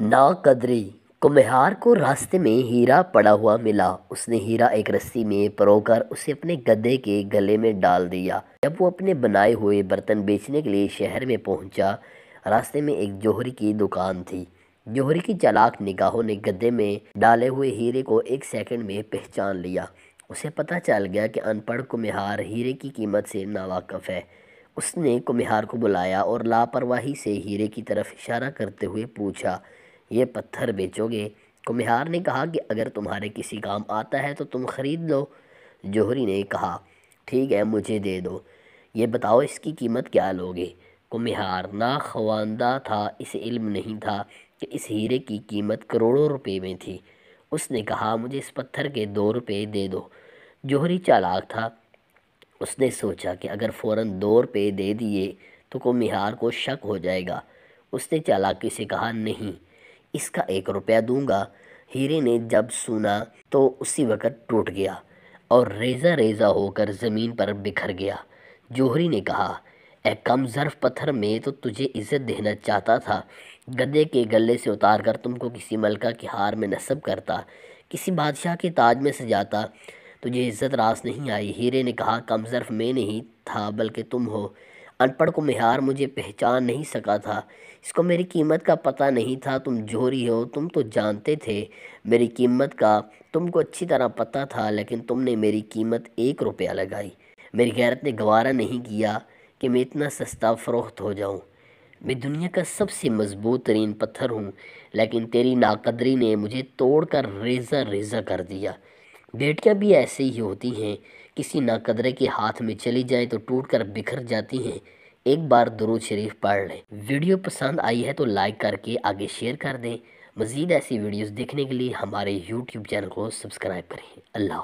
नाकदरी कुम्हार को रास्ते में हीरा पड़ा हुआ मिला उसने हीरा एक रस्सी में परोकर उसे अपने गधे के गले में डाल दिया जब वो अपने बनाए हुए बर्तन बेचने के लिए शहर में पहुंचा रास्ते में एक जोहरी की दुकान थी जोहरी की चालाक निगाहों ने गद्दे में डाले हुए हीरे को एक सेकंड में पहचान लिया उसे पता चल गया कि अनपढ़ कुम्हार हीरे की कीमत से नावाकफ़ है उसने कुम्हार को बुलाया और लापरवाही से हीरे की तरफ इशारा करते हुए पूछा ये पत्थर बेचोगे कुम्हार ने कहा कि अगर तुम्हारे किसी काम आता है तो तुम ख़रीद लो जौहरी ने कहा ठीक है मुझे दे दो ये बताओ इसकी कीमत क्या लोगे कुम्हार ना खवानदा था इसे इल्म नहीं था कि इस हीरे की कीमत करोड़ों रुपए में थी उसने कहा मुझे इस पत्थर के दो रुपए दे दो जोहरी चालाक था उसने सोचा कि अगर फ़ौर दो रुपये दे दिए तो कुम्हार को शक हो जाएगा उसने चालाकी से कहा नहीं इसका एक रुपया दूंगा हीरे ने जब सुना तो उसी वक़्त टूट गया और रेजा रेजा होकर ज़मीन पर बिखर गया जोहरी ने कहा ए कम ज़र्फ पत्थर में तो तुझे इज़्ज़त देना चाहता था गदे के गले से उतार कर तुमको किसी मलका की हार में नस्ब करता किसी बादशाह के ताज में सजाता तुझे इज़्ज़त रास नहीं आई हीरे ने कहा कम ज़र्फ में नहीं था बल्कि तुम हो अनपढ़ को मिहार मुझे पहचान नहीं सका था इसको मेरी कीमत का पता नहीं था तुम जोरी हो तुम तो जानते थे मेरी कीमत का तुमको अच्छी तरह पता था लेकिन तुमने मेरी कीमत एक रुपया लगाई मेरी गैरत ने गवारा नहीं किया कि मैं इतना सस्ता फ़रोख्त हो जाऊँ मैं दुनिया का सबसे मजबूत तरीन पत्थर हूँ लेकिन तेरी नाकदरी ने मुझे तोड़ कर रेज़ा रेज़ा कर दिया बेटियां भी ऐसे ही होती हैं किसी नाकदरे के हाथ में चली जाए तो टूट कर बिखर जाती हैं एक बार दुरूद शरीफ पढ़ लें वीडियो पसंद आई है तो लाइक करके आगे शेयर कर दें मज़ीद ऐसी वीडियोस देखने के लिए हमारे यूट्यूब चैनल को सब्सक्राइब करें अल्लाह